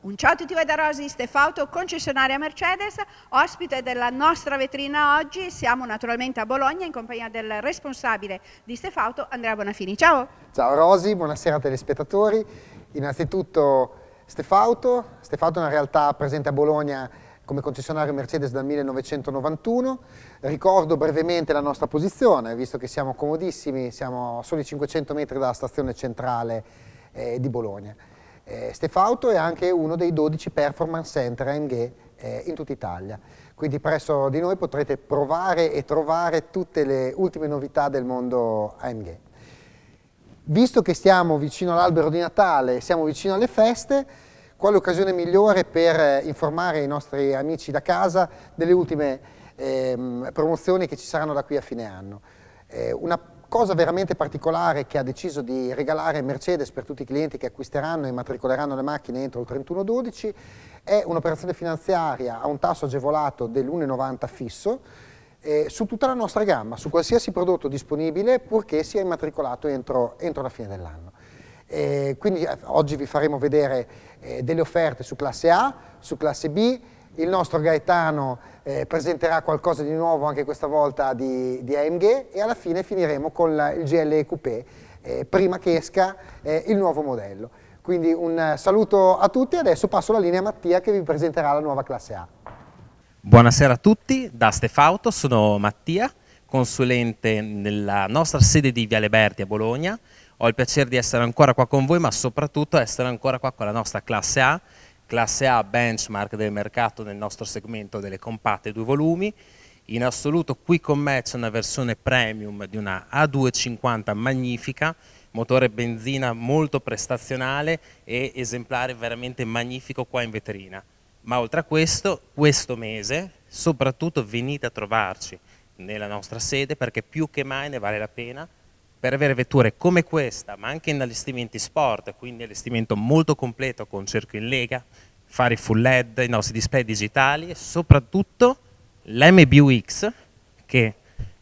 Un ciao a tutti voi da Rosi, Stefauto, concessionaria Mercedes, ospite della nostra vetrina oggi. Siamo naturalmente a Bologna in compagnia del responsabile di Stefauto, Andrea Bonafini. Ciao! Ciao Rosi, buonasera telespettatori. Innanzitutto Stefauto, Stefauto è una realtà presente a Bologna come concessionario Mercedes dal 1991. Ricordo brevemente la nostra posizione, visto che siamo comodissimi, siamo a soli 500 metri dalla stazione centrale eh, di Bologna. Eh, Stefauto è anche uno dei 12 performance center AMG eh, in tutta Italia. Quindi presso di noi potrete provare e trovare tutte le ultime novità del mondo AMG. Visto che stiamo vicino all'albero di Natale siamo vicino alle feste, qual è l'occasione migliore per eh, informare i nostri amici da casa delle ultime ehm, promozioni che ci saranno da qui a fine anno? Eh, una cosa veramente particolare che ha deciso di regalare Mercedes per tutti i clienti che acquisteranno e matricoleranno le macchine entro il 31-12 è un'operazione finanziaria a un tasso agevolato dell'1,90 fisso eh, su tutta la nostra gamma, su qualsiasi prodotto disponibile purché sia immatricolato entro, entro la fine dell'anno. Eh, quindi eh, oggi vi faremo vedere eh, delle offerte su classe A, su classe B, il nostro Gaetano eh, presenterà qualcosa di nuovo anche questa volta di, di AMG e alla fine finiremo con la, il GLE Coupé eh, prima che esca eh, il nuovo modello. Quindi un saluto a tutti e adesso passo la linea a Mattia che vi presenterà la nuova classe A. Buonasera a tutti, da Stefauto sono Mattia, consulente nella nostra sede di Viale Berti a Bologna. Ho il piacere di essere ancora qua con voi ma soprattutto essere ancora qua con la nostra classe A classe A benchmark del mercato nel nostro segmento delle compatte due volumi, in assoluto qui con me c'è una versione premium di una A250 magnifica, motore benzina molto prestazionale e esemplare veramente magnifico qua in vetrina. Ma oltre a questo, questo mese soprattutto venite a trovarci nella nostra sede perché più che mai ne vale la pena per avere vetture come questa, ma anche in allestimenti sport, quindi allestimento molto completo con cerchio in lega, fare full LED, i nostri display digitali e soprattutto l'MBUX che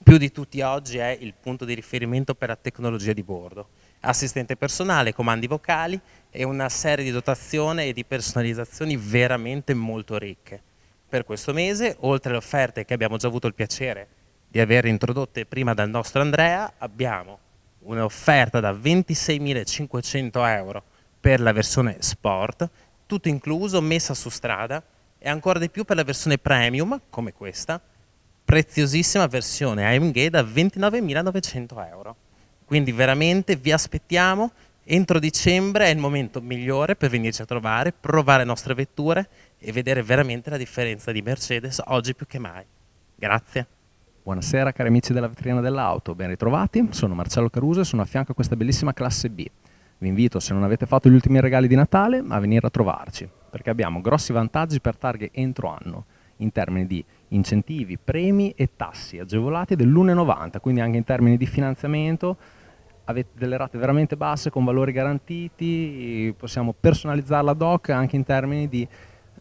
più di tutti oggi è il punto di riferimento per la tecnologia di bordo. Assistente personale, comandi vocali e una serie di dotazioni e di personalizzazioni veramente molto ricche. Per questo mese, oltre alle offerte che abbiamo già avuto il piacere di aver introdotte prima dal nostro Andrea, abbiamo un'offerta da 26.500 euro per la versione sport, tutto incluso, messa su strada, e ancora di più per la versione premium, come questa, preziosissima versione AMG da 29.900 euro. Quindi veramente vi aspettiamo, entro dicembre è il momento migliore per venirci a trovare, provare le nostre vetture e vedere veramente la differenza di Mercedes oggi più che mai. Grazie. Buonasera cari amici della vetrina dell'auto, ben ritrovati, sono Marcello Caruso e sono a fianco a questa bellissima classe B. Vi invito, se non avete fatto gli ultimi regali di Natale, a venire a trovarci, perché abbiamo grossi vantaggi per targhe entro anno, in termini di incentivi, premi e tassi agevolati dell'1,90, quindi anche in termini di finanziamento, avete delle rate veramente basse con valori garantiti, possiamo personalizzarla ad hoc anche in termini di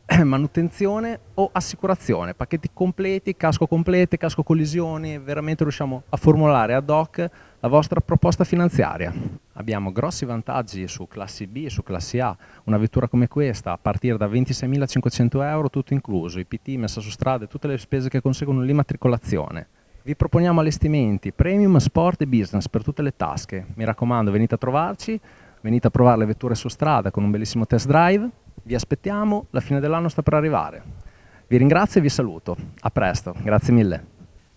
manutenzione o assicurazione, pacchetti completi, casco complete, casco collisioni, veramente riusciamo a formulare ad hoc la vostra proposta finanziaria. Abbiamo grossi vantaggi su classi B, e su classi A, una vettura come questa a partire da 26.500 euro tutto incluso, IPT, messa su strada e tutte le spese che conseguono l'immatricolazione. Vi proponiamo allestimenti premium, sport e business per tutte le tasche. Mi raccomando venite a trovarci, venite a provare le vetture su strada con un bellissimo test drive vi aspettiamo, la fine dell'anno sta per arrivare. Vi ringrazio e vi saluto. A presto, grazie mille.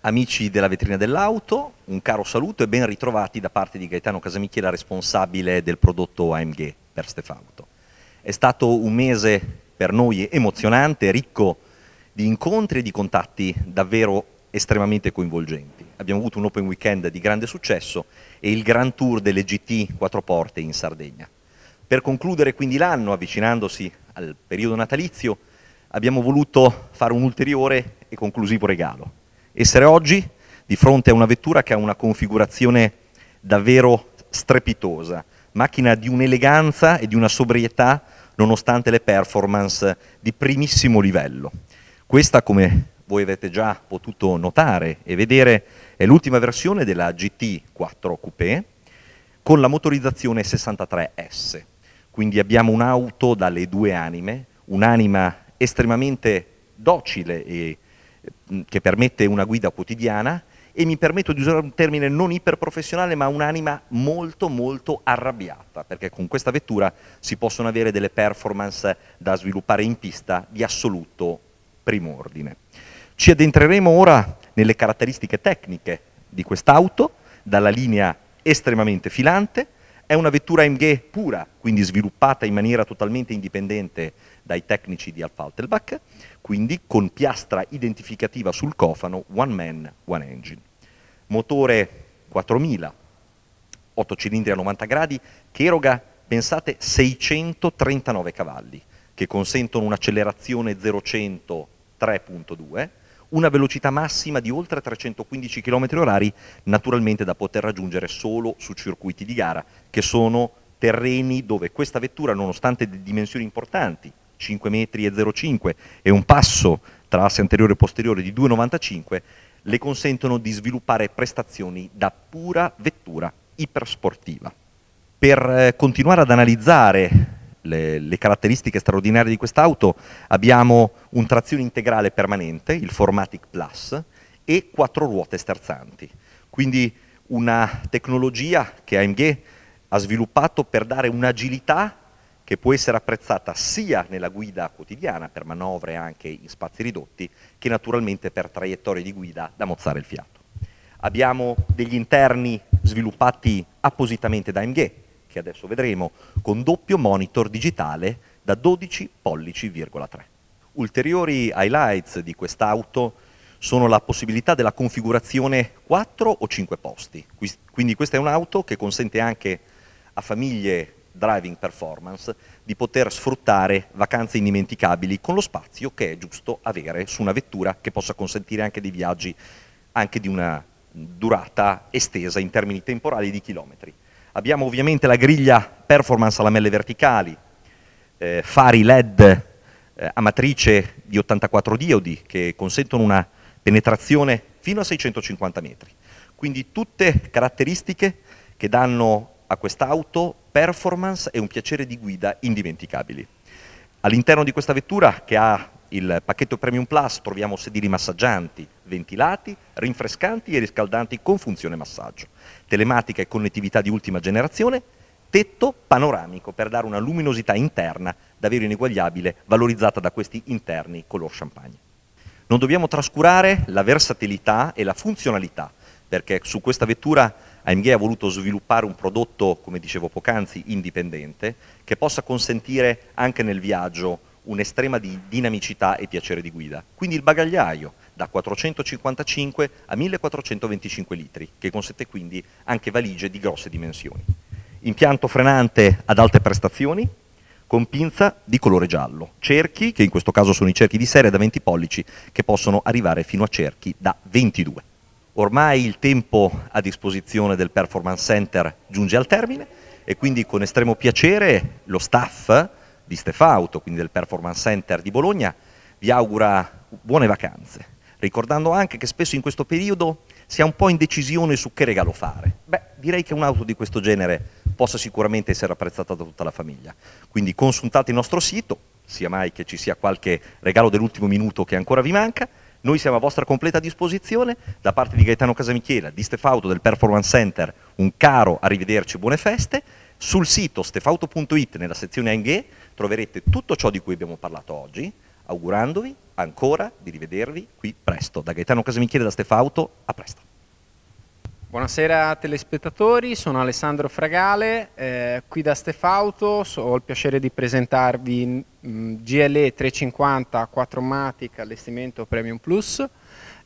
Amici della vetrina dell'auto, un caro saluto e ben ritrovati da parte di Gaetano Casamichiela, responsabile del prodotto AMG per Stefauto. È stato un mese per noi emozionante, ricco di incontri e di contatti davvero estremamente coinvolgenti. Abbiamo avuto un open weekend di grande successo e il Grand Tour delle GT quattro porte in Sardegna. Per concludere quindi l'anno, avvicinandosi al periodo natalizio, abbiamo voluto fare un ulteriore e conclusivo regalo. Essere oggi di fronte a una vettura che ha una configurazione davvero strepitosa, macchina di un'eleganza e di una sobrietà nonostante le performance di primissimo livello. Questa, come voi avete già potuto notare e vedere, è l'ultima versione della GT4 Coupé con la motorizzazione 63S. Quindi abbiamo un'auto dalle due anime, un'anima estremamente docile e mm, che permette una guida quotidiana e mi permetto di usare un termine non iperprofessionale ma un'anima molto molto arrabbiata perché con questa vettura si possono avere delle performance da sviluppare in pista di assoluto primo ordine. Ci addentreremo ora nelle caratteristiche tecniche di quest'auto, dalla linea estremamente filante, è una vettura MG pura, quindi sviluppata in maniera totalmente indipendente dai tecnici di Alfaltelbach, quindi con piastra identificativa sul cofano One Man, One Engine. Motore 4000, 8 cilindri a 90 gradi, che eroga, pensate, 639 cavalli, che consentono un'accelerazione 0-100 3.2, una velocità massima di oltre 315 km orari, naturalmente da poter raggiungere solo su circuiti di gara, che sono terreni dove questa vettura, nonostante dimensioni importanti, 5 metri e 0,5 e un passo tra asse anteriore e posteriore di 2,95, le consentono di sviluppare prestazioni da pura vettura ipersportiva. Per eh, continuare ad analizzare le, le caratteristiche straordinarie di quest'auto, abbiamo un trazione integrale permanente, il Formatic Plus, e quattro ruote sterzanti. Quindi una tecnologia che AMG ha sviluppato per dare un'agilità che può essere apprezzata sia nella guida quotidiana per manovre anche in spazi ridotti che naturalmente per traiettorie di guida da mozzare il fiato. Abbiamo degli interni sviluppati appositamente da AMG, che adesso vedremo, con doppio monitor digitale da 12 pollici,3. Ulteriori highlights di quest'auto sono la possibilità della configurazione 4 o 5 posti, quindi questa è un'auto che consente anche a famiglie driving performance di poter sfruttare vacanze indimenticabili con lo spazio che è giusto avere su una vettura che possa consentire anche dei viaggi anche di una durata estesa in termini temporali di chilometri. Abbiamo ovviamente la griglia performance a lamelle verticali, eh, fari LED eh, a matrice di 84 diodi che consentono una penetrazione fino a 650 metri. Quindi tutte caratteristiche che danno a quest'auto performance e un piacere di guida indimenticabili. All'interno di questa vettura, che ha il pacchetto Premium Plus troviamo sedili massaggianti, ventilati, rinfrescanti e riscaldanti con funzione massaggio, telematica e connettività di ultima generazione, tetto panoramico per dare una luminosità interna davvero ineguagliabile, valorizzata da questi interni color champagne. Non dobbiamo trascurare la versatilità e la funzionalità, perché su questa vettura AMG ha voluto sviluppare un prodotto, come dicevo poc'anzi, indipendente, che possa consentire anche nel viaggio un'estrema di dinamicità e piacere di guida. Quindi il bagagliaio da 455 a 1425 litri, che consente quindi anche valigie di grosse dimensioni. Impianto frenante ad alte prestazioni, con pinza di colore giallo, cerchi, che in questo caso sono i cerchi di serie da 20 pollici, che possono arrivare fino a cerchi da 22. Ormai il tempo a disposizione del Performance Center giunge al termine e quindi con estremo piacere lo staff di Stefauto, quindi del Performance Center di Bologna, vi augura buone vacanze, ricordando anche che spesso in questo periodo si ha un po' indecisione su che regalo fare. Beh, direi che un'auto di questo genere possa sicuramente essere apprezzata da tutta la famiglia. Quindi consultate il nostro sito, sia mai che ci sia qualche regalo dell'ultimo minuto che ancora vi manca, noi siamo a vostra completa disposizione, da parte di Gaetano Casamichiela, di Stefauto del Performance Center, un caro arrivederci, buone feste, sul sito stefauto.it nella sezione ANGE troverete tutto ciò di cui abbiamo parlato oggi, augurandovi ancora di rivedervi qui presto. Da Gaetano Casamichiele da Stefauto, a presto. Buonasera telespettatori, sono Alessandro Fragale, eh, qui da Stefauto, so, ho il piacere di presentarvi mh, GLE 350 4MATIC allestimento Premium Plus,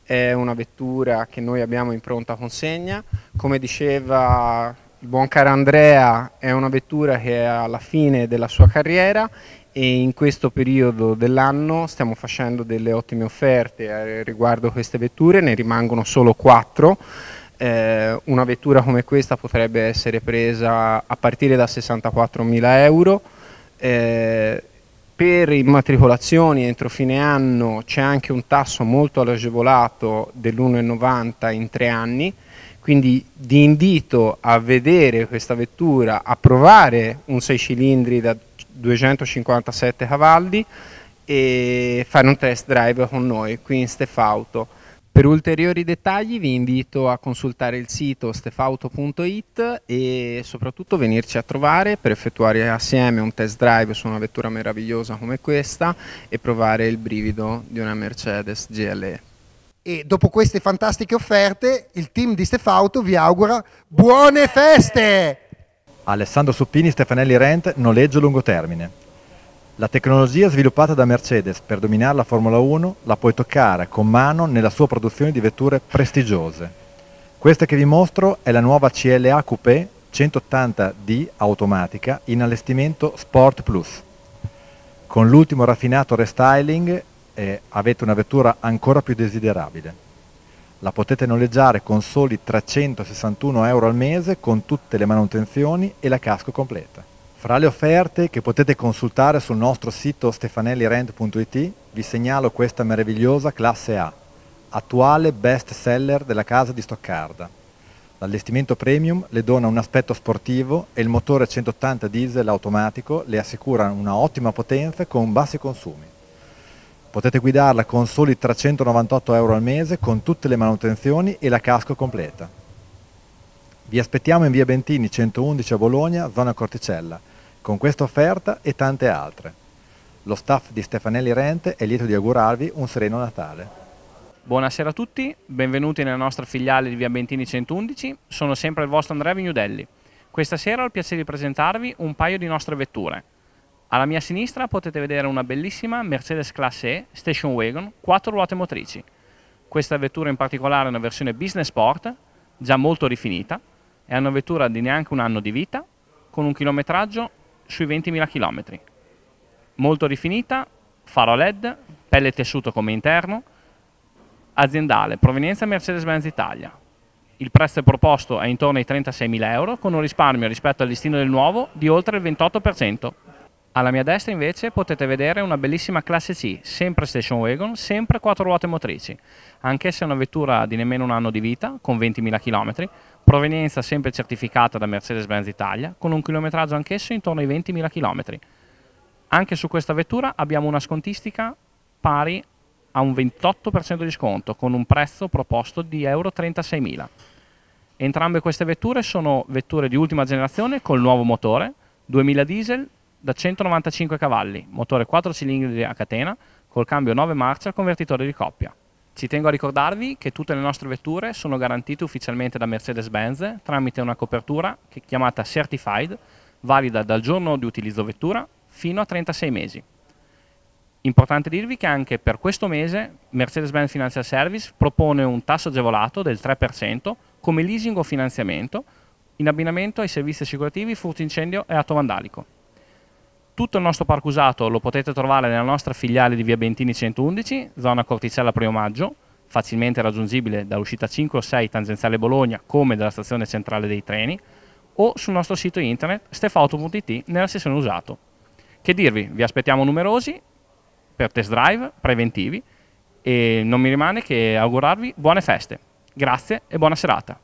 è una vettura che noi abbiamo in pronta consegna, come diceva il buon caro Andrea è una vettura che è alla fine della sua carriera e in questo periodo dell'anno stiamo facendo delle ottime offerte riguardo queste vetture, ne rimangono solo 4. Eh, una vettura come questa potrebbe essere presa a partire da 64.000 euro. Eh, per immatricolazioni entro fine anno c'è anche un tasso molto agevolato dell'1,90 in tre anni quindi vi invito a vedere questa vettura, a provare un 6 cilindri da 257 cavalli e fare un test drive con noi qui in Stefauto. Per ulteriori dettagli vi invito a consultare il sito stefauto.it e soprattutto venirci a trovare per effettuare assieme un test drive su una vettura meravigliosa come questa e provare il brivido di una Mercedes GLE. E dopo queste fantastiche offerte, il team di Stefauto vi augura buone feste! Alessandro Suppini Stefanelli Rent, noleggio lungo termine. La tecnologia sviluppata da Mercedes per dominare la Formula 1 la puoi toccare con mano nella sua produzione di vetture prestigiose. Questa che vi mostro è la nuova CLA Coupé 180D automatica in allestimento Sport Plus. Con l'ultimo raffinato restyling eh, avete una vettura ancora più desiderabile. La potete noleggiare con soli 361 euro al mese con tutte le manutenzioni e la casco completa. Fra le offerte che potete consultare sul nostro sito stefanellirent.it vi segnalo questa meravigliosa classe A, attuale best seller della casa di Stoccarda. L'allestimento premium le dona un aspetto sportivo e il motore 180 diesel automatico le assicura una ottima potenza con bassi consumi. Potete guidarla con soli 398 euro al mese con tutte le manutenzioni e la casco completa. Vi aspettiamo in via Bentini 111 a Bologna, zona Corticella, con questa offerta e tante altre. Lo staff di Stefanelli Rente è lieto di augurarvi un sereno Natale. Buonasera a tutti, benvenuti nella nostra filiale di Via Bentini 111, sono sempre il vostro Andrea Vignudelli. Questa sera ho il piacere di presentarvi un paio di nostre vetture. Alla mia sinistra potete vedere una bellissima Mercedes Classe E Station Wagon 4 ruote motrici. Questa vettura in particolare è una versione business sport, già molto rifinita, è una vettura di neanche un anno di vita, con un chilometraggio sui 20.000 km. Molto rifinita, faro LED, pelle e tessuto come interno, aziendale, provenienza Mercedes-Benz Italia. Il prezzo proposto è intorno ai 36.000 euro, con un risparmio rispetto al listino del nuovo di oltre il 28%. Alla mia destra invece potete vedere una bellissima classe C, sempre station wagon, sempre quattro ruote motrici. Anch'essa è una vettura di nemmeno un anno di vita, con 20.000 km, provenienza sempre certificata da Mercedes-Benz Italia, con un chilometraggio anch'esso intorno ai 20.000 km. Anche su questa vettura abbiamo una scontistica pari a un 28% di sconto, con un prezzo proposto di Euro 36.000. Entrambe queste vetture sono vetture di ultima generazione col nuovo motore, 2000 diesel, da 195 cavalli, motore 4 cilindri a catena, col cambio 9 marce al convertitore di coppia. Ci tengo a ricordarvi che tutte le nostre vetture sono garantite ufficialmente da Mercedes-Benz tramite una copertura chiamata Certified, valida dal giorno di utilizzo vettura fino a 36 mesi. Importante dirvi che anche per questo mese Mercedes-Benz Financial Service propone un tasso agevolato del 3% come leasing o finanziamento in abbinamento ai servizi assicurativi furto incendio e atto vandalico. Tutto il nostro parco usato lo potete trovare nella nostra filiale di via Bentini 111, zona Corticella Primo Maggio, facilmente raggiungibile dall'uscita 5 o 6 tangenziale Bologna come dalla stazione centrale dei treni o sul nostro sito internet stefauto.it nella sessione usato. Che dirvi, vi aspettiamo numerosi per test drive preventivi e non mi rimane che augurarvi buone feste. Grazie e buona serata.